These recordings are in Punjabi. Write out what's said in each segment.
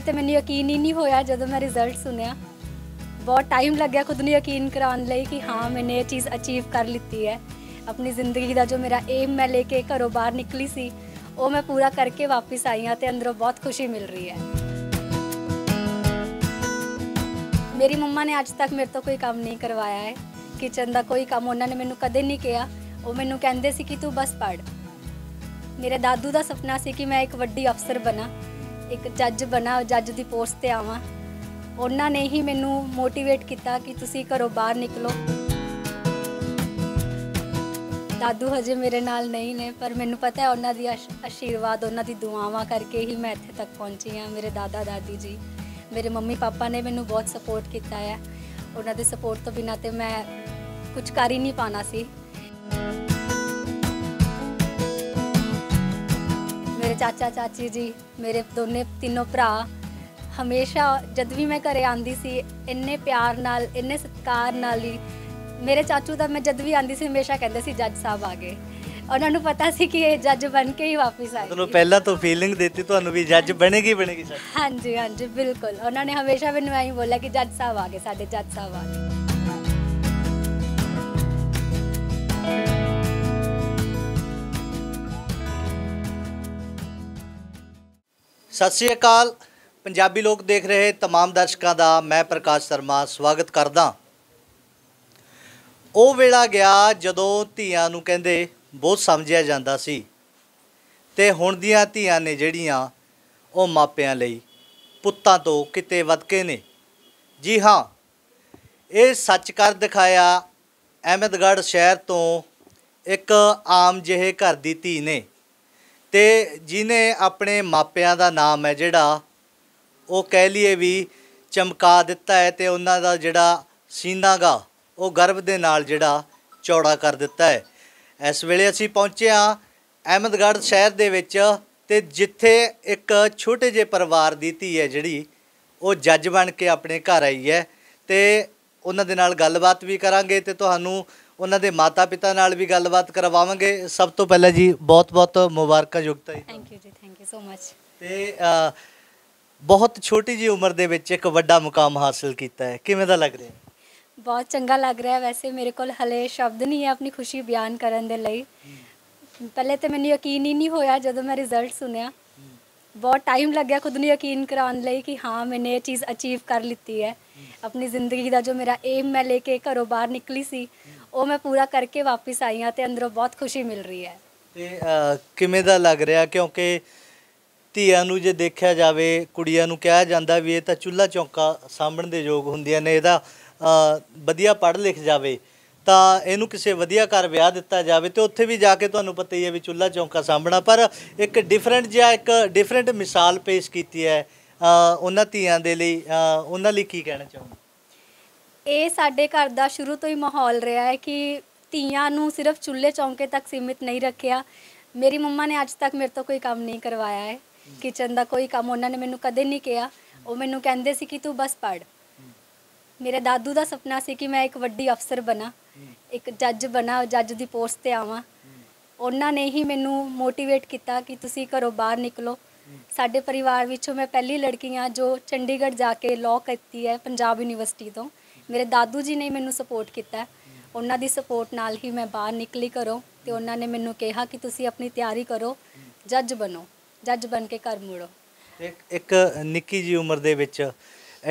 ਆਏ ਤੇ ਮੈਨੂੰ ਯਕੀਨ ਹੀ ਨਹੀਂ ਹੋਇਆ ਜਦੋਂ ਮੈਂ ਰਿਜ਼ਲਟ ਸੁਣਿਆ ਬਹੁਤ ਟਾਈਮ ਲੱਗਿਆ ਖੁਦ ਨੂੰ ਯਕੀਨ ਕਰਾਉਣ ਲਈ ਕਿ ਹਾਂ ਮੈਨੇ ਇਹ ਚੀਜ਼ ਅਚੀਵ ਕਰ ਲਿੱਤੀ ਹੈ ਆਪਣੀ ਜ਼ਿੰਦਗੀ ਦਾ ਜੋ ਮੇਰਾ ਏਮ ਮੈਂ ਲੈ ਕੇ ਘਰੋਂ ਬਾਹਰ ਨਿਕਲੀ ਸੀ ਉਹ ਮੈਂ ਪੂਰਾ ਕਰਕੇ ਵਾਪਸ ਆਈ ਹਾਂ ਤੇ ਅੰਦਰੋਂ ਬਹੁਤ ਖੁਸ਼ੀ ਮਿਲ ਰਹੀ ਹੈ ਮੇਰੀ ਮੰਮਾ ਨੇ ਅੱਜ ਤੱਕ ਮੇਰੇ ਤੋਂ ਕੋਈ ਕੰਮ ਨਹੀਂ ਕਰਵਾਇਆ ਹੈ ਕਿਚਨ ਦਾ ਕੋਈ ਕੰਮ ਉਹਨਾਂ ਨੇ ਮੈਨੂੰ ਕਦੇ ਨਹੀਂ ਕਿਹਾ ਉਹ ਮੈਨੂੰ ਕਹਿੰਦੇ ਸੀ ਕਿ ਤੂੰ ਬਸ ਪੜ ਮੇਰੇ ਦਾਦੂ ਦਾ ਸੁਪਨਾ ਸੀ ਕਿ ਮੈਂ ਇੱਕ ਵੱਡੀ ਅਫਸਰ ਬਣਾ ਇੱਕ ਜੱਜ ਬਣਾ ਜੱਜ ਦੀ ਪੋਸਟ ਤੇ ਆਵਾਂ ਉਹਨਾਂ ਨੇ ਹੀ ਮੈਨੂੰ ਮੋਟੀਵੇਟ ਕੀਤਾ ਕਿ ਤੁਸੀਂ ਘਰੋਂ ਬਾਹਰ ਨਿਕਲੋ ਦਾਦੂ ਹਜੇ ਮੇਰੇ ਨਾਲ ਨਹੀਂ ਨੇ ਪਰ ਮੈਨੂੰ ਪਤਾ ਹੈ ਉਹਨਾਂ ਦੀ ਆਸ਼ੀਰਵਾਦ ਉਹਨਾਂ ਦੀ ਦੁਆਵਾਂ ਕਰਕੇ ਹੀ ਮੈਂ ਇੱਥੇ ਤੱਕ ਪਹੁੰਚੀ ਹਾਂ ਮੇਰੇ ਦਾਦਾ ਦਾਦੀ ਜੀ ਮੇਰੇ ਮੰਮੀ ਪਾਪਾ ਨੇ ਮੈਨੂੰ ਬਹੁਤ ਸਪੋਰਟ ਕੀਤਾ ਹੈ ਉਹਨਾਂ ਦੇ ਸਪੋਰਟ ਤੋਂ ਬਿਨਾਂ ਤੇ ਮੈਂ ਕੁਝ ਕਰ ਹੀ ਨਹੀਂ ਪਾਣਾ ਸੀ ਮੇਰੇ ਚਾਚਾ ਚਾਚੀ ਜੀ ਮੇਰੇ ਦੋਨੇ ਤਿੰਨੋ ਭਰਾ ਹਮੇਸ਼ਾ ਜਦ ਵੀ ਮੈਂ ਘਰੇ ਆਂਦੀ ਸੀ ਇੰਨੇ ਪਿਆਰ ਨਾਲ ਇੰਨੇ ਸਤਿਕਾਰ ਨਾਲ ਹੀ ਮੇਰੇ ਚਾਚੂ ਦਾ ਮੈਂ ਜਦ ਵੀ ਆਂਦੀ ਸੀ ਹਮੇਸ਼ਾ ਕਹਿੰਦੇ ਸੀ ਜੱਜ ਸਾਹਿਬ ਆ ਗਏ ਉਹਨਾਂ ਨੂੰ ਪਤਾ ਸੀ ਕਿ ਇਹ ਜੱਜ ਬਣ ਕੇ ਹੀ ਵਾਪਸ ਆਏ ਤੁਹਾਨੂੰ ਪਹਿਲਾਂ ਤੋਂ ਫੀਲਿੰਗ ਦਿੱਤੀ ਤੁਹਾਨੂੰ ਵੀ ਜੱਜ ਬਣੇਗੀ ਬਣੇਗੀ ਸਰ ਹਾਂਜੀ ਹਾਂਜੀ ਬਿਲਕੁਲ ਉਹਨਾਂ ਨੇ ਹਮੇਸ਼ਾ ਮੈਨੂੰ ਐਂ ਬੋਲਿਆ ਕਿ ਜੱਜ ਸਾਹਿਬ ਆ ਗਏ ਸਾਡੇ ਜੱਜ ਸਾਹਿਬ ਆ ਗਏ ਸਤਿ ਸ੍ਰੀ ਅਕਾਲ ਪੰਜਾਬੀ ਲੋਕ ਦੇਖ ਰਹੇ तमाम ਦਰਸ਼ਕਾਂ ਦਾ ਮੈਂ ਪ੍ਰਕਾਸ਼ ਸ਼ਰਮਾ ਸਵਾਗਤ ਕਰਦਾ ਉਹ ਵੇਲਾ ਗਿਆ ਜਦੋਂ ਧੀਆਂ ਨੂੰ ਕਹਿੰਦੇ ਬਹੁਤ ਸਮਝਿਆ ਜਾਂਦਾ ਸੀ ਤੇ ਹੁਣ ਦੀਆਂ ਧੀਆਂ ਨੇ ਜਿਹੜੀਆਂ ਉਹ ਮਾਪਿਆਂ ਲਈ ਪੁੱਤਾਂ ਤੋਂ ਕਿਤੇ ਵੱਧ ਕੇ ਨੇ ਜੀ ਹਾਂ ਇਹ ਸੱਚ ਕਰ ਦਿਖਾਇਆ ਅਹਿਮਦਗੜ੍ਹ ਸ਼ਹਿਰ ਤੋਂ ਇੱਕ ਆਮ ਜਿਹੇ ਘਰ ਦੀ ਧੀ ਨੇ ਤੇ ਜਿਨੇ ਆਪਣੇ ਮਾਪਿਆਂ ਦਾ ਨਾਮ ਹੈ ਜਿਹੜਾ ਉਹ ਕਹਿ ਲਈਏ ਵੀ ਚਮਕਾ ਦਿੱਤਾ ਹੈ ਤੇ ਉਹਨਾਂ ਦਾ ਜਿਹੜਾ ਸੀਨਾਗਾ ਉਹ ਗਰਭ ਦੇ ਨਾਲ ਜਿਹੜਾ ਚੌੜਾ ਕਰ ਦਿੱਤਾ ਹੈ ਇਸ ਵੇਲੇ ਅਸੀਂ ਪਹੁੰਚੇ ਆ ਅਹਿਮਦਗੜ੍ਹ ਸ਼ਹਿਰ ਦੇ ਵਿੱਚ ਤੇ ਜਿੱਥੇ ਇੱਕ ਛੋਟੇ ਜਿਹੇ ਪਰਿਵਾਰ ਦੀ ਧੀ ਹੈ ਜਿਹੜੀ ਉਹ ਜੱਜ ਬਣ ਕੇ ਆਪਣੇ ਘਰ ਆਈ ਹੈ ਤੇ ਉਹਨਾਂ ਦੇ ਨਾਲ ਗੱਲਬਾਤ ਵੀ ਕਰਾਂਗੇ ਤੇ ਤੁਹਾਨੂੰ ਉਹਨਾਂ ਦੇ ਮਾਤਾ-ਪਿਤਾ ਨਾਲ ਵੀ ਗੱਲਬਾਤ ਕਰਵਾਵਾਂਗੇ ਸਭ ਤੋਂ ਪਹਿਲਾਂ ਜੀ ਬਹੁਤ-ਬਹੁਤ ਮੁਬਾਰਕਾਂ ਯੁਗਤਾ ਜੀ ਥੈਂਕ ਯੂ ਜੀ ਥੈਂਕ ਯੂ ਸੋ ਮਚ ਤੇ ਬਹੁਤ ਛੋਟੀ ਜੀ ਉਮਰ ਦੇ ਵਿੱਚ ਇੱਕ ਵੱਡਾ ਮੁਕਾਮ ਹਾਸਲ ਕੀਤਾ ਹੈ ਕਿਵੇਂ ਦਾ ਲੱਗ ਰਿਹਾ ਬਹੁਤ ਚੰਗਾ ਲੱਗ ਰਿਹਾ ਵੈਸੇ ਮੇਰੇ ਕੋਲ ਹਲੇ ਸ਼ਬਦ ਨਹੀਂ ਹੈ ਆਪਣੀ ਖੁਸ਼ੀ ਬਿਆਨ ਕਰਨ ਦੇ ਲਈ ਪਹਿਲੇ ਤੇ ਮੈਨੂੰ ਯਕੀਨ ਹੀ ਨਹੀਂ ਹੋਇਆ ਜਦੋਂ ਮੈਂ ਰਿਜ਼ਲਟ ਸੁਣਿਆ ਬਹੁਤ ਟਾਈਮ ਲੱਗਿਆ ਖੁਦ ਨੂੰ ਯਕੀਨ ਕਰਾਉਣ ਲਈ ਕਿ ਹਾਂ ਮੈਨੇ ਇਹ ਚੀਜ਼ ਅਚੀਵ ਕਰ ਲਿੱਤੀ ਹੈ ਆਪਣੀ ਜ਼ਿੰਦਗੀ ਦਾ ਜੋ ਮੇਰਾ ਏਮ ਮੈਂ ਲੈ ਕੇ ਘਰੋਂ ਬਾਹਰ ਨਿਕਲੀ ਸੀ ਉਹ ਮੈਂ ਪੂਰਾ ਕਰਕੇ ਵਾਪਸ ਆਈ ਹਾਂ ਤੇ ਅੰਦਰੋਂ ਬਹੁਤ ਖੁਸ਼ੀ ਮਿਲ ਰਹੀ ਹੈ ਤੇ ਕਿਵੇਂ ਦਾ ਲੱਗ ਰਿਹਾ ਕਿਉਂਕਿ ਧੀਆਂ ਨੂੰ ਜੇ ਦੇਖਿਆ ਜਾਵੇ ਕੁੜੀਆਂ ਨੂੰ ਕਿਹਾ ਜਾਂਦਾ ਵੀ ਇਹ ਤਾਂ ਚੁੱਲ੍ਹਾ ਚੌਂਕਾ ਸਾਂਭਣ ਦੇ ਯੋਗ ਹੁੰਦੀਆਂ ਨੇ ਇਹਦਾ ਵਧੀਆ ਪੜ੍ਹ ਲਿਖ ਜਾਵੇ ਤਾਂ ਇਹਨੂੰ ਕਿਸੇ ਵਧੀਆ ਘਰ ਵਿਆਹ ਦਿੱਤਾ ਜਾਵੇ ਤੇ ਉੱਥੇ ਵੀ ਜਾ ਕੇ ਤੁਹਾਨੂੰ ਪਤਾ ਹੀ ਹੈ ਵੀ ਚੁੱਲ੍ਹਾ ਚੌਂਕਾ ਸਾਂਭਣਾ ਪਰ ਇੱਕ ਡਿਫਰੈਂਟ ਜਿਹਾ ਇੱਕ ਡਿਫਰੈਂਟ ਮਿਸਾਲ ਪੇਸ਼ ਕੀਤੀ ਹੈ ਉਹਨਾਂ ਧੀਆਂ ਦੇ ਲਈ ਉਹਨਾਂ ਲਈ ਕੀ ਕਹਿਣਾ ਚਾਹੁੰਦਾ ਇਹ ਸਾਡੇ ਘਰ ਦਾ ਸ਼ੁਰੂ ਤੋਂ ਹੀ ਮਾਹੌਲ ਰਿਹਾ ਹੈ ਕਿ ਧੀਆਂ ਨੂੰ ਸਿਰਫ ਚੁੱਲ੍ਹੇ ਚੌਂਕੇ ਤੱਕ ਸੀਮਿਤ ਨਹੀਂ ਰੱਖਿਆ ਮੇਰੀ ਮੰਮਾ ਨੇ ਅੱਜ ਤੱਕ ਮੇਰੇ ਤੋਂ ਕੋਈ ਕੰਮ ਨਹੀਂ ਕਰਵਾਇਆ ਹੈ ਕਿਚਨ ਦਾ ਕੋਈ ਕੰਮ ਉਹਨਾਂ ਨੇ ਮੈਨੂੰ ਕਦੇ ਨਹੀਂ ਕਿਹਾ ਉਹ ਮੈਨੂੰ ਕਹਿੰਦੇ ਸੀ ਕਿ ਤੂੰ ਬਸ ਪੜ ਮੇਰੇ ਦਾਦੂ ਦਾ ਸੁਪਨਾ ਸੀ ਕਿ ਮੈਂ ਇੱਕ ਵੱਡੀ ਅਫਸਰ ਬਣਾ ਇੱਕ ਜੱਜ ਬਣਾ ਜੱਜ ਦੀ ਪੋਸਟ ਤੇ ਆਵਾਂ ਉਹਨਾਂ ਨੇ ਹੀ ਮੈਨੂੰ ਮੋਟੀਵੇਟ ਕੀਤਾ ਕਿ ਤੁਸੀਂ ਘਰੋਂ ਬਾਹਰ ਨਿਕਲੋ ਸਾਡੇ ਪਰਿਵਾਰ ਵਿੱਚੋਂ ਮੈਂ ਪਹਿਲੀ ਲੜਕੀ ਆ ਜੋ ਚੰਡੀਗੜ੍ਹ ਜਾ ਕੇ ਲਾਅ ਕੀਤੀ ਹੈ ਪੰਜਾਬ ਯੂਨੀਵਰਸਿਟੀ ਤੋਂ ਮੇਰੇ ਦਾਦੂ ਜੀ ਨੇ ਮੈਨੂੰ ਸਪੋਰਟ ਕੀਤਾ ਉਹਨਾਂ ਦੀ ਸਪੋਰਟ ਨਾਲ ਹੀ ਮੈਂ ਬਾਹਰ ਨਿਕਲੀ ਕਰੋ ਤੇ ਉਹਨਾਂ ਨੇ ਮੈਨੂੰ ਕਿਹਾ ਕਿ ਤੁਸੀਂ ਆਪਣੀ ਤਿਆਰੀ ਕਰੋ ਜੱਜ ਬਣੋ ਜੱਜ ਬਣ ਕੇ ਘਰ ਮੁੜੋ ਇੱਕ ਇੱਕ ਨਿੱਕੀ ਜੀ ਉਮਰ ਦੇ ਵਿੱਚ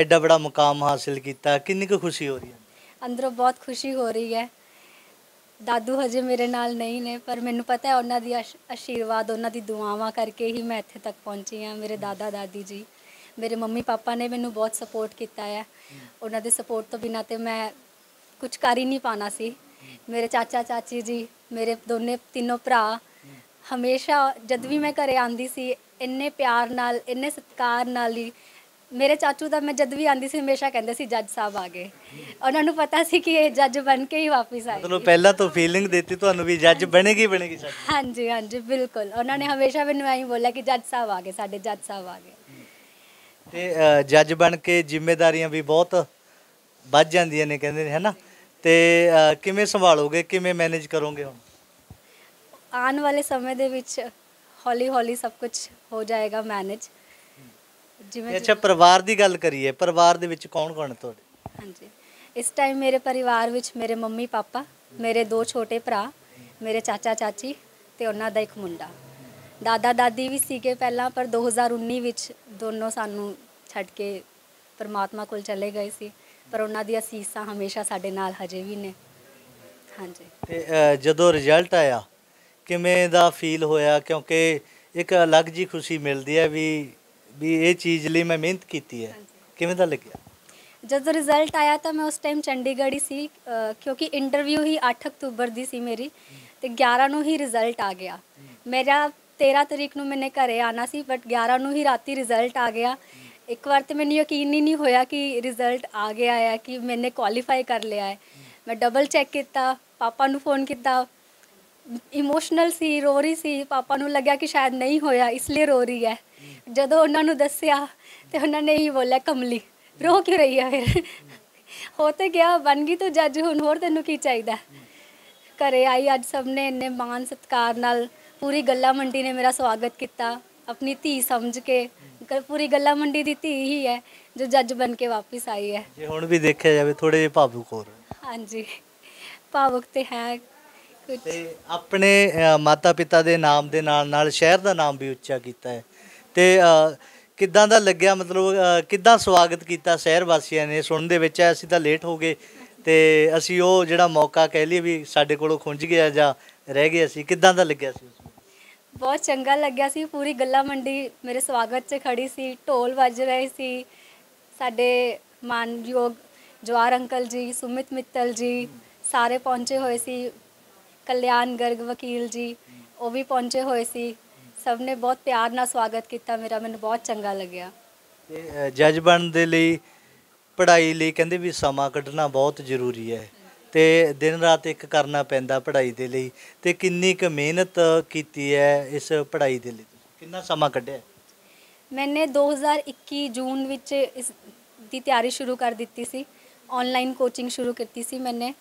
ਐਡਾ ਬੜਾ ਮੁਕਾਮ ਹਾਸਲ ਕੀਤਾ ਕਿੰਨੀ ਕੁ ਖੁਸ਼ੀ ਹੋ ਰਹੀ ਹੈ ਅੰਦਰੋਂ ਬਹੁਤ ਖੁਸ਼ੀ ਹੋ ਰਹੀ ਹੈ ਦਾਦੂ ਹਜੇ ਮੇਰੇ ਨਾਲ ਨਹੀਂ ਨੇ ਪਰ ਮੈਨੂੰ ਪਤਾ ਹੈ ਉਹਨਾਂ ਦੀ ਆਸ਼ੀਰਵਾਦ ਉਹਨਾਂ ਦੀ ਦੁਆਵਾਂ ਕਰਕੇ ਹੀ ਮੈਂ ਇੱਥੇ ਤੱਕ ਪਹੁੰਚੀ ਹਾਂ ਮੇਰੇ ਦਾਦਾ ਦਾਦੀ ਜੀ ਮੇਰੇ ਮੰਮੀ ਪਾਪਾ ਨੇ ਮੈਨੂੰ ਬਹੁਤ ਸਪੋਰਟ ਕੀਤਾ ਹੈ ਉਹਨਾਂ ਦੇ ਸਪੋਰਟ ਤੋਂ ਬਿਨਾ ਤੇ ਮੈਂ ਕੁਝ ਕਰ ਹੀ ਨਹੀਂ ਪਾਣਾ ਸੀ ਮੇਰੇ ਚਾਚਾ ਚਾਚੀ ਜੀ ਮੇਰੇ ਦੋਨੇ ਤਿੰਨੋਂ ਭਰਾ ਹਮੇਸ਼ਾ ਜਦ ਵੀ ਮੈਂ ਘਰੇ ਆਂਦੀ ਸੀ ਇੰਨੇ ਪਿਆਰ ਨਾਲ ਇੰਨੇ ਸਤਿਕਾਰ ਨਾਲ ਹੀ ਮੇਰੇ ਚਾਚੂ ਦਾ ਮੈਂ ਜਦ ਵੀ ਆਂਦੀ ਸੀ ਹਮੇਸ਼ਾ ਕਹਿੰਦੇ ਸੀ ਜੱਜ ਸਾਹਿਬ ਆ ਗਏ ਉਹਨਾਂ ਨੂੰ ਪਤਾ ਸੀ ਕਿ ਇਹ ਜੱਜ ਬਣ ਕੇ ਹੀ ਵਾਪਸ ਆਏ ਤੁਹਾਨੂੰ ਪਹਿਲਾਂ ਤੋਂ ਫੀਲਿੰਗ ਦਿੱਤੀ ਤੁਹਾਨੂੰ ਵੀ ਜੱਜ ਬਣੇਗੀ ਬਣੇਗੀ ਹਾਂਜੀ ਹਾਂਜੀ ਬਿਲਕੁਲ ਉਹਨਾਂ ਨੇ ਹਮੇਸ਼ਾ ਮੈਨੂੰ ਐਂ ਬੋਲਿਆ ਕਿ ਜੱਜ ਸਾਹਿਬ ਆ ਗਏ ਸਾਡੇ ਜੱਜ ਸਾਹਿਬ ਆ ਗਏ ਤੇ ਜੱਜ ਬਣ ਕੇ ਜ਼ਿੰਮੇਵਾਰੀਆਂ ਵੀ ਬਹੁਤ ਵੱਧ ਜਾਂਦੀਆਂ ਨੇ ਕਹਿੰਦੇ ਨੇ ਹੈਨਾ ਤੇ ਕਿਵੇਂ ਸੰਭਾਲੋਗੇ ਕਿਵੇਂ ਮੈਨੇਜ ਕਰੋਗੇ ਹੁਣ ਆਉਣ ਵਾਲੇ ਸਮੇਂ ਦੇ ਵਿੱਚ ਹੌਲੀ ਹੌਲੀ ਸਭ ਕੁਝ ਹੋ ਜਾਏਗਾ ਮੈਨੇਜ ਜਿਵੇਂ ਅੱਛਾ ਪਰਿਵਾਰ ਦੀ ਗੱਲ ਕਰੀਏ ਪਰਿਵਾਰ ਦੇ ਵਿੱਚ ਕੌਣ ਕੌਣ ਤੁਹਾਡੇ ਹਾਂਜੀ ਇਸ ਟਾਈਮ ਮੇਰੇ ਪਰਿਵਾਰ ਵਿੱਚ ਮੇਰੇ ਮੰਮੀ ਪਾਪਾ ਮੇਰੇ ਦੋ ਛੋਟੇ ਭਰਾ ਮੇਰੇ ਚਾਚਾ ਚਾਚੀ ਤੇ ਉਹਨਾਂ ਦਾ ਇੱਕ ਮੁੰਡਾ ਦਾਦਾ ਦਾਦੀ ਵੀ ਸੀਗੇ ਪਹਿਲਾਂ ਪਰ 2019 ਵਿੱਚ ਦੋਨੋਂ ਸਾਨੂੰ ਛੱਡ ਕੇ ਪਰਮਾਤਮਾ ਕੋਲ ਚਲੇ ਗਏ ਸੀ ਪਰ ਉਹਨਾਂ ਦੀ ਅਸੀਸਾਂ ਹਮੇਸ਼ਾ ਸਾਡੇ ਨਾਲ ਹਜੇ ਵੀ ਨੇ ਹਾਂਜੀ ਤੇ ਜਦੋਂ ਰਿਜ਼ਲਟ ਆਇਆ ਕਿਵੇਂ ਦਾ ਫੀਲ ਹੋਇਆ ਕਿਉਂਕਿ ਇੱਕ ਅਲੱਗ ਜੀ ਖੁਸ਼ੀ ਮਿਲਦੀ ਹੈ ਵੀ ਵੀ ਇਹ ਚੀਜ਼ ਲਈ ਮੈਂ ਮਿਹਨਤ ਕੀਤੀ ਹੈ ਕਿਵੇਂ ਦਾ ਲੱਗਿਆ ਜਦੋਂ ਰਿਜ਼ਲਟ ਆਇਆ ਤਾਂ ਮੈਂ ਉਸ ਟਾਈਮ ਚੰਡੀਗੜ੍ਹ ਹੀ ਸੀ ਕਿਉਂਕਿ ਇੰਟਰਵਿਊ ਹੀ 8 ਅਕਤੂਬਰ ਦੀ ਸੀ ਮੇਰੀ ਤੇ 11 ਨੂੰ ਹੀ ਰਿਜ਼ਲਟ ਆ ਗਿਆ ਮੇਰਾ 13 ਤਰੀਕ ਨੂੰ ਮੈਨੇ ਘਰੇ ਆਣਾ ਸੀ ਬਟ 11 ਨੂੰ ਹੀ ਰਾਤੀ ਰਿਜ਼ਲਟ ਆ ਗਿਆ ਇੱਕ ਵਾਰ ਤੇ ਮੈਨੂੰ ਯਕੀਨ ਹੀ ਨਹੀਂ ਹੋਇਆ ਕਿ ਰਿਜ਼ਲਟ ਆ ਗਿਆ ਹੈ ਕਿ ਮੈਨੇ ਕੁਆਲੀਫਾਈ ਕਰ ਲਿਆ ਹੈ ਮੈਂ ਡਬਲ ਚੈੱਕ ਕੀਤਾ ਪਾਪਾ ਨੂੰ ਫੋਨ ਕੀਤਾ ਇਮੋਸ਼ਨਲ ਸੀ ਰੋ ਰਹੀ ਸੀ ਪਾਪਾ ਨੂੰ ਲੱਗਿਆ ਕਿ ਸ਼ਾਇਦ ਨਹੀਂ ਹੋਇਆ ਇਸ ਲਈ ਰੋ ਰਹੀ ਹੈ ਜਦੋਂ ਉਹਨਾਂ ਨੂੰ ਦੱਸਿਆ ਤੇ ਉਹਨਾਂ ਨੇ ਹੀ ਬੋਲਿਆ ਕਮਲੀ ਰੋ ਕਿਉਂ ਰਹੀ ਹੈ ਫਿਰ ਹੋ ਤੇ ਗਿਆ ਬਣ ਗਈ ਤੂੰ ਜੱਜ ਹੁਣ ਹੋਰ ਤੈਨੂੰ ਕੀ ਚਾਹੀਦਾ ਘਰੇ ਆਈ ਅੱਜ ਸਭ ਨੇ ਇੰਨੇ ਮਾਨ ਸਤਕਾਰ ਨਾਲ ਪੂਰੀ ਗੱਲਾ ਮੰਡੀ ਨੇ ਮੇਰਾ ਸਵਾਗਤ ਕੀਤਾ ਆਪਣੀ ਧੀ ਸਮਝ ਕੇ ਪੂਰੀ ਗੱਲਾ ਮੰਡੀ ਦੀ ਧੀ ਹੀ ਹੈ ਜੋ ਜੱਜ ਬਣ ਕੇ ਵਾਪਸ ਆਈ ਹੈ ਜੇ ਹੁਣ ਵੀ ਦੇਖਿਆ ਜਾਵੇ ਥੋੜੇ ਜਿਹਾ ਭਾਵੁਕ ਹੋਰ ਹਾਂਜੀ ਭਾਵੁਕ ਤੇ ਹੈ ਕੁਝ ਤੇ ਆਪਣੇ ਮਾਤਾ ਪਿਤਾ ਦੇ ਨਾਮ ਦੇ ਨਾਲ ਨਾਲ ਸ਼ਹਿਰ ਦਾ ਨਾਮ ਵੀ ਉੱਚਾ ਕੀਤਾ ਹੈ ਤੇ ਕਿੱਦਾਂ ਦਾ ਲੱਗਿਆ ਮਤਲਬ ਕਿੱਦਾਂ ਸਵਾਗਤ ਕੀਤਾ ਸ਼ਹਿਰ ਵਾਸੀਆਂ ਨੇ ਸੁਣਨ ਦੇ ਵਿੱਚ ਅਸੀਂ ਤਾਂ ਲੇਟ ਹੋ ਗਏ ਤੇ ਅਸੀਂ ਉਹ ਜਿਹੜਾ ਮੌਕਾ ਕਹਿ ਲਈ ਵੀ ਸਾਡੇ ਕੋਲੋਂ ਖੁੰਝ ਗਿਆ ਜਾਂ ਰਹਿ ਗਿਆ ਸੀ ਕਿੱਦਾਂ ਦਾ ਲੱਗਿਆ ਸੀ ਬਹੁਤ ਚੰਗਾ ਲੱਗਿਆ ਸੀ ਪੂਰੀ ਗੱਲਾ ਮੰਡੀ ਮੇਰੇ ਸਵਾਗਤ 'ਚ ਖੜੀ ਸੀ ਢੋਲ ਵੱਜ ਰਹੇ ਸੀ ਸਾਡੇ ਮਾਨਯੋਗ ਜਵਾਰ ਅੰਕਲ ਜੀ ਸੁਮਿਤ ਮਿੱਤਲ ਜੀ ਸਾਰੇ ਪਹੁੰਚੇ ਹੋਏ ਸੀ ਕਲਿਆਣ ਗਰਗ ਵਕੀਲ ਜੀ ਉਹ ਵੀ ਪਹੁੰਚੇ ਹੋਏ ਸੀ ਸਭ ਨੇ ਬਹੁਤ ਪਿਆਰ ਨਾਲ ਸਵਾਗਤ ਕੀਤਾ ਮੇਰਾ ਮੈਨੂੰ ਬਹੁਤ ਚੰਗਾ ਲੱਗਿਆ ਜੱਜ ਬਣਨ ਦੇ ਲਈ ਪੜ੍ਹਾਈ ਲਈ ਕਹਿੰਦੇ ਵੀ ਸਮਾਂ ਕੱਢਣਾ ਬਹੁਤ ਜ਼ਰੂਰੀ ਹੈ ਤੇ ਦਿਨ ਰਾਤ ਇੱਕ ਕਰਨਾ ਪੈਂਦਾ ਪੜ੍ਹਾਈ ਦੇ ਲਈ ਤੇ ਕਿੰਨੀ ਕੁ ਮਿਹਨਤ ਕੀਤੀ ਹੈ ਇਸ ਪੜ੍ਹਾਈ ਦੇ ਲਈ ਕਿੰਨਾ ਸਮਾਂ ਕੱਢਿਆ ਮੈਨੇ 2021 ਜੂਨ ਵਿੱਚ ਇਸ ਦੀ ਤਿਆਰੀ ਸ਼ੁਰੂ ਕਰ ਦਿੱਤੀ ਸੀ ਆਨਲਾਈਨ ਕੋਚਿੰਗ ਸ਼ੁਰੂ ਕੀਤੀ ਸੀ ਮੈਨੇ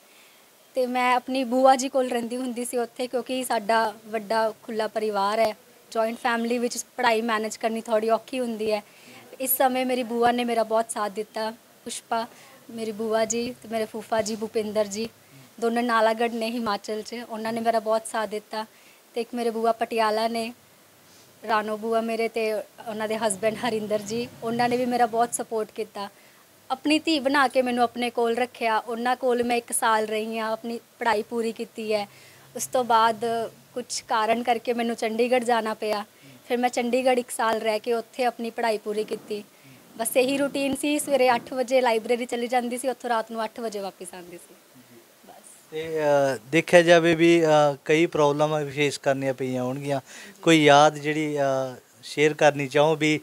ਤੇ ਮੈਂ ਆਪਣੀ ਬੂਆ ਜੀ ਕੋਲ ਰਹਿੰਦੀ ਹੁੰਦੀ ਸੀ ਉੱਥੇ ਕਿਉਂਕਿ ਸਾਡਾ ਵੱਡਾ ਖੁੱਲਾ ਪਰਿਵਾਰ ਹੈ ਜੁਆਇੰਟ ਫੈਮਿਲੀ ਵਿੱਚ ਪੜ੍ਹਾਈ ਮੈਨੇਜ ਕਰਨੀ ਥੋੜੀ ਔਖੀ ਹੁੰਦੀ ਹੈ ਇਸ ਸਮੇਂ ਮੇਰੀ ਬੂਆ ਨੇ ਮੇਰਾ ਬਹੁਤ ਸਾਥ ਦਿੱਤਾ ਪੁਸ਼ਪਾ ਮੇਰੀ ਬੂਆ ਜੀ ਤੇ ਮੇਰੇ ਫੂਫਾ ਜੀ ਭੁਪਿੰਦਰ ਜੀ ਦੋਨੇ ਨਾਲਾਗੜ ਨੇ ਹਿਮਾਚਲ 'ਚ ਉਹਨਾਂ ਨੇ ਮੇਰਾ ਬਹੁਤ ਸਾਥ ਦਿੱਤਾ ਤੇ ਇੱਕ ਮੇਰੇ ਬੂਆ ਪਟਿਆਲਾ ਨੇ ਰਾਨੋ ਬੂਆ ਮੇਰੇ ਤੇ ਉਹਨਾਂ ਦੇ ਹਸਬੰਡ ਹਰਿੰਦਰ ਜੀ ਉਹਨਾਂ ਨੇ ਵੀ ਮੇਰਾ ਬਹੁਤ ਸਪੋਰਟ ਕੀਤਾ ਆਪਣੀ ਧੀ ਬਣਾ ਕੇ ਮੈਨੂੰ ਆਪਣੇ ਕੋਲ ਰੱਖਿਆ ਉਹਨਾਂ ਕੋਲ ਮੈਂ 1 ਸਾਲ ਰਹੀ ਆ ਆਪਣੀ ਪੜ੍ਹਾਈ ਪੂਰੀ ਕੀਤੀ ਹੈ ਉਸ ਤੋਂ ਬਾਅਦ ਕੁਝ ਕਾਰਨ ਕਰਕੇ ਮੈਨੂੰ ਚੰਡੀਗੜ੍ਹ ਜਾਣਾ ਪਿਆ ਫਿਰ ਮੈਂ ਚੰਡੀਗੜ੍ਹ 1 ਸਾਲ ਰਹਿ ਕੇ ਉੱਥੇ ਆਪਣੀ ਪੜ੍ਹਾਈ ਪੂਰੀ ਕੀਤੀ ਬਸ ਇਹੀ ਰੂਟੀਨ ਸੀ ਸਵੇਰੇ 8 ਵਜੇ ਲਾਇਬ੍ਰੇਰੀ ਚਲੀ ਜਾਂਦੀ ਸੀ ਉੱਥੋਂ ਰਾਤ ਨੂੰ 8 ਵਜੇ ਵਾਪਸ ਆਉਂਦੀ ਸੀ ਤੇ ਦੇਖਿਆ ਜਾਵੇ ਵੀ ਕਈ ਪ੍ਰੋਬਲਮਾਂ ਵਿਸ਼ੇਸ਼ ਕਰਨੀਆਂ ਪਈਆਂ ਹੋਣਗੀਆਂ ਕੋਈ ਯਾਦ ਜਿਹੜੀ ਸ਼ੇਅਰ ਕਰਨੀ ਚਾਹੋ ਵੀ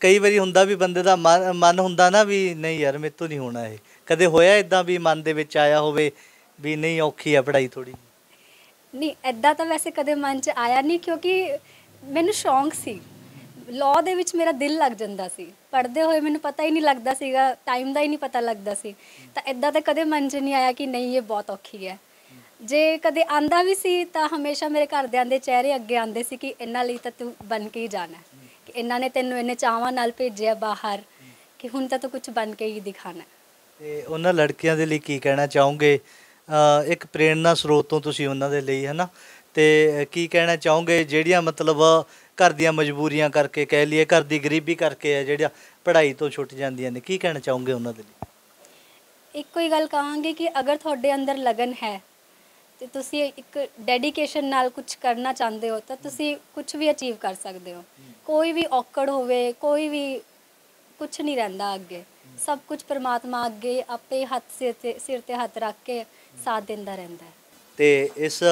ਕਈ ਵਾਰੀ ਹੁੰਦਾ ਵੀ ਬੰਦੇ ਦਾ ਮਨ ਹੁੰਦਾ ਨਾ ਵੀ ਨਹੀਂ ਯਾਰ ਮੇਰੇ ਤੋਂ ਨਹੀਂ ਹੋਣਾ ਇਹ ਕਦੇ ਹੋਇਆ ਇਦਾਂ ਵੀ ਮਨ ਦੇ ਵਿੱਚ ਆਇਆ ਹੋਵੇ ਵੀ ਨਹੀਂ ਔਖੀ ਆ ਪੜਾਈ ਥੋੜੀ ਨਹੀਂ ਐਦਾਂ ਤਾਂ ਵੈਸੇ ਕਦੇ ਮਨ 'ਚ ਆਇਆ ਨਹੀਂ ਕਿਉਂਕਿ ਮੈਨੂੰ ਸ਼ੌਂਕ ਸੀ ਲਾਅ ਦੇ ਵਿੱਚ ਮੇਰਾ ਦਿਲ ਲੱਗ ਜਾਂਦਾ ਸੀ ਪੜ੍ਹਦੇ ਹੋਏ ਮੈਨੂੰ ਪਤਾ ਹੀ ਨਹੀਂ ਲੱਗਦਾ ਸੀਗਾ ਟਾਈਮ ਦਾ ਹੀ ਨਹੀਂ ਪਤਾ ਲੱਗਦਾ ਸੀ ਤਾਂ ਇਦਾਂ ਤਾਂ ਕਦੇ ਮਨ 'ਚ ਨਹੀਂ ਆਇਆ ਕਿ ਨਹੀਂ ਇਹ ਬਹੁਤ ਔਖੀ ਹੈ ਜੇ ਕਦੇ ਆਂਦਾ ਵੀ ਸੀ ਤਾਂ ਹਮੇਸ਼ਾ ਮੇਰੇ ਘਰਦਿਆਂ ਦੇ ਚਿਹਰੇ ਅੱਗੇ ਆਂਦੇ ਸੀ ਕਿ ਇੰਨਾ ਲਈ ਤਾਂ ਤੂੰ ਬਣ ਕੇ ਹੀ ਜਾਣਾ ਕਿ ਇਹਨਾਂ ਨੇ ਤੈਨੂੰ ਇੰਨੇ ਚਾਹਾਂ ਨਾਲ ਭੇਜਿਆ ਬਾਹਰ ਕਿ ਹੁਣ ਤਾਂ ਤੂੰ ਕੁਝ ਬਣ ਕੇ ਹੀ ਦਿਖਾਣਾ ਤੇ ਉਹਨਾਂ ਲੜਕੀਆਂ ਦੇ ਲਈ ਕੀ ਕਹਿਣਾ ਚਾਹੋਗੇ ਇੱਕ ਪ੍ਰੇਰਣਾ ਸਰੋਤ ਤੋਂ ਤੁਸੀਂ ਉਹਨਾਂ ਦੇ ਲਈ ਹੈਨਾ ਤੇ ਕੀ ਕਹਿਣਾ ਚਾਹੋਗੇ ਜਿਹੜੀਆਂ ਮਤਲਬ ਘਰ ਦੀਆਂ ਮਜਬੂਰੀਆਂ ਕਰਕੇ ਕਹਿ ਲਈਏ ਘਰ ਦੀ ਗਰੀਬੀ ਕਰਕੇ ਹੈ ਜਿਹੜਾ ਪੜ੍ਹਾਈ ਤੋਂ ਛੁੱਟ ਜਾਂਦੀਆਂ ਨੇ ਕੀ ਕਹਿਣਾ ਚਾਹੋਗੇ ਉਹਨਾਂ ਦੇ ਲਈ ਇੱਕੋ ਹੀ ਗੱਲ ਕਹਾਂਗੇ ਕਿ ਅਗਰ ਤੁਹਾਡੇ ਅੰਦਰ ਲਗਨ ਹੈ ਤੇ ਤੁਸੀਂ ਇੱਕ ਡੈਡੀਕੇਸ਼ਨ ਨਾਲ ਕੁਝ ਕਰਨਾ ਚਾਹੁੰਦੇ ਹੋ ਤਾਂ ਤੁਸੀਂ ਕੁਝ ਵੀ ਅਚੀਵ ਕਰ ਸਕਦੇ ਹੋ ਕੋਈ ਵੀ ਔਕੜ ਹੋਵੇ ਕੋਈ ਵੀ ਕੁਝ ਨਹੀਂ ਰਹਿੰਦਾ ਅੱਗੇ ਸਭ ਕੁਝ ਪਰਮਾਤਮਾ ਅੱਗੇ ਆਪੇ ਹੱਥ ਸਿਰ ਤੇ ਸਿਰ ਤੇ ਹੱਥ ਰੱਖ ਕੇ ਸਾਥ ਦਿੰਦਾ ਰਹਿੰਦਾ ਤੇ ਇਸ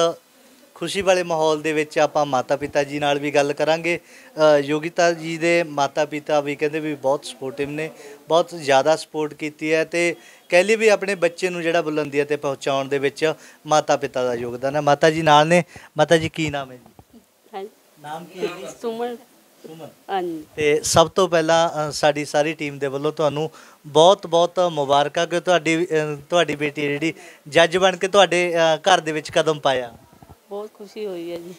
ਖੁਸ਼ੀ ਵਾਲੇ ਮਾਹੌਲ ਦੇ ਵਿੱਚ ਆਪਾਂ ਮਾਤਾ ਪਿਤਾ ਜੀ ਨਾਲ ਵੀ ਗੱਲ ਕਰਾਂਗੇ ਯੋਗਿਤਾ ਜੀ ਦੇ ਮਾਤਾ ਪਿਤਾ ਵੀ ਕਹਿੰਦੇ ਵੀ ਬਹੁਤ ਸਪੋਰਟਿਵ ਨੇ ਬਹੁਤ ਜ਼ਿਆਦਾ ਸਪੋਰਟ ਕੀਤੀ ਹੈ ਤੇ ਕਹਿ ਲਈ ਵੀ ਆਪਣੇ ਬੱਚੇ ਨੂੰ ਜਿਹੜਾ ਬੁਲੰਦੀਆਂ ਤੇ ਪਹੁੰਚਾਉਣ ਦੇ ਵਿੱਚ ਮਾਤਾ ਪਿਤਾ ਦਾ ਯੋਗਦਾਨ ਹੈ ਮਾਤਾ ਜੀ ਨਾਲ ਨੇ ਮਾਤਾ ਜੀ ਕੀ ਨਾਮ ਹੈ ਜੀ ਨਾਮ ਕੀ ਹੈ ਸੁਮਨ ਸੁਮਨ ਤੇ ਸਭ ਤੋਂ ਪਹਿਲਾਂ ਸਾਡੀ ਸਾਰੀ ਟੀਮ ਦੇ ਵੱਲੋਂ ਤੁਹਾਨੂੰ ਬਹੁਤ ਬਹੁਤ ਮੁਬਾਰਕਾਂ ਕਿ ਤੁਹਾਡੀ ਤੁਹਾਡੀ ਬੇਟੀ ਜਿਹੜੀ ਜੱਜ ਬਣ ਕੇ ਤੁਹਾਡੇ ਘਰ ਦੇ ਵਿੱਚ ਕਦਮ ਪਾਇਆ ਬਹੁਤ ਖੁਸ਼ੀ ਹੋਈ ਹੈ ਜੀ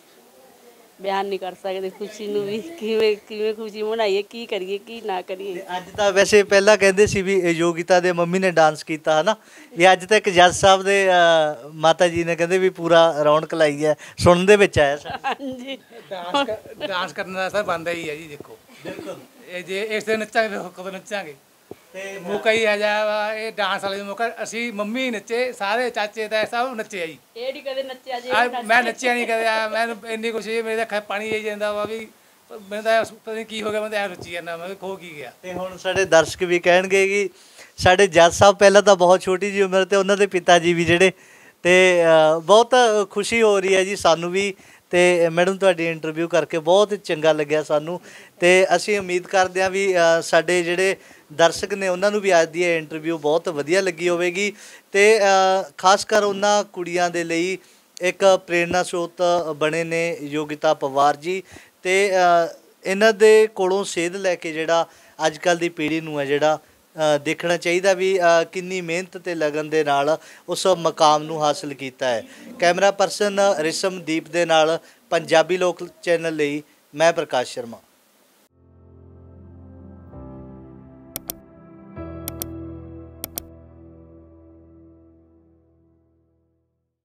ਬਿਆਨ ਨਹੀਂ ਕਰ ਸਕਦੇ ਖੁਸ਼ੀ ਨੂੰ ਵੀ ਕਿਵੇਂ ਕਿਵੇਂ ਖੁਸ਼ੀ ਮਨਾਈਏ ਕੀ ਕਰੀਏ ਕੀ ਨਾ ਕਰੀਏ ਅੱਜ ਤਾਂ ਵੈਸੇ ਪਹਿਲਾਂ ਕਹਿੰਦੇ ਸੀ ਵੀ ਇਹ ਯੋਗਿਤਾ ਦੇ ਮੰਮੀ ਨੇ ਡਾਂਸ ਕੀਤਾ ਹਨਾ ਇਹ ਅੱਜ ਤੱਕ ਜੱਜ ਸਾਹਿਬ ਦੇ ਮਾਤਾ ਜੀ ਨੇ ਕਹਿੰਦੇ ਵੀ ਪੂਰਾ ਰੌਣਕ ਲਾਈ ਹੈ ਸੁਣਨ ਦੇ ਵਿੱਚ ਆਇਆ ਸਰ ਹਾਂਜੀ ਡਾਂਸ ਡਾਂਸ ਕਰਨ ਦਾ ਸਰ ਬੰਦਾ ਹੀ ਹੈ ਜੀ ਦੇਖੋ ਬਿਲਕੁਲ ਇਹ ਜੇ ਇਸ ਦਿਨ ਨੱਚਾਂਗੇ ਫਿਰ ਕਦੋਂ ਨੱਚਾਂਗੇ ਮੌਕਾ ਹੀ ਆ ਜਾ ਇਹ ਡਾਂਸ ਵਾਲੇ ਦਾ ਮੌਕਾ ਅਸੀਂ ਮੰਮੀ ਨੱਚੇ ਸਾਰੇ ਚਾਚੇ ਤਾਂ ਸਭ ਨੱਚੇ ਆ ਜੀ ਕਦੇ ਨੱਚਿਆ ਜੀ ਮੈਂ ਨੱਚਿਆ ਨਹੀਂ ਕਦੇ ਮੈਂ ਇੰਨੀ ਖੁਸ਼ੀ ਮੇਰੇ ਅੱਖਾਂ ਪਾਣੀ ਆ ਜਾਂਦਾ ਵਾ ਵੀ ਮੈਂ ਤਾਂ ਪਤਾ ਨਹੀਂ ਕੀ ਹੋ ਗਿਆ ਮੈਂ ਤਾਂ ਐ ਰੁਚੀ ਜਾਂਦਾ ਮੈਂ ਖੋ ਕੀ ਗਿਆ ਤੇ ਹੁਣ ਸਾਡੇ ਦਰਸ਼ਕ ਵੀ ਕਹਿਣਗੇ ਕਿ ਸਾਡੇ ਜੱਜ ਸਾਹਿਬ ਪਹਿਲਾਂ ਤਾਂ ਬਹੁਤ ਛੋਟੀ ਜੀ ਉਮਰ ਤੇ ਉਹਨਾਂ ਦੇ ਪਿਤਾ ਜੀ ਵੀ ਜਿਹੜੇ ਤੇ ਬਹੁਤ ਖੁਸ਼ੀ ਹੋ ਰਹੀ ਹੈ ਜੀ ਸਾਨੂੰ ਵੀ ਤੇ ਮੈਡਮ ਤੁਹਾਡੀ ਇੰਟਰਵਿਊ ਕਰਕੇ ਬਹੁਤ ਚੰਗਾ ਲੱਗਿਆ ਸਾਨੂੰ ਤੇ ਅਸੀਂ ਉਮੀਦ ਕਰਦੇ ਹਾਂ ਵੀ ਸਾਡੇ ਜਿਹੜੇ ਦਰਸ਼ਕ ਨੇ ਉਹਨਾਂ ਨੂੰ ਵੀ ਅੱਜ ਦੀ ਇਹ ਇੰਟਰਵਿਊ ਬਹੁਤ ਵਧੀਆ ਲੱਗੀ ਹੋਵੇਗੀ ਤੇ ਖਾਸ ਕਰ ਉਹਨਾਂ ਕੁੜੀਆਂ ਦੇ ਲਈ ਇੱਕ ਪ੍ਰੇਰਣਾ ਸਰੋਤ ਬਣੇ ਨੇ ਯੋਗਿਤਾ ਪਵਾਰ ਜੀ ਤੇ ਇਹਨਾਂ ਦੇ ਕੋਲੋਂ ਸੇਧ ਲੈ ਕੇ ਜਿਹੜਾ ਅੱਜ ਕੱਲ ਦੀ ਪੀੜ੍ਹੀ ਨੂੰ ਹੈ ਜਿਹੜਾ ਦੇਖਣਾ ਚਾਹੀਦਾ ਵੀ ਕਿੰਨੀ ਮਿਹਨਤ ਤੇ ਲਗਨ ਦੇ ਨਾਲ ਉਸ ਮਕਾਮ ਨੂੰ ਹਾਸਲ ਕੀਤਾ ਹੈ ਕੈਮਰਾ ਪਰਸਨ ਰਿਸ਼ਮਦੀਪ ਦੇ ਨਾਲ ਪੰਜਾਬੀ ਲੋਕ ਚੈਨਲ ਲਈ ਮੈਂ ਪ੍ਰਕਾਸ਼ ਸ਼ਰਮਾ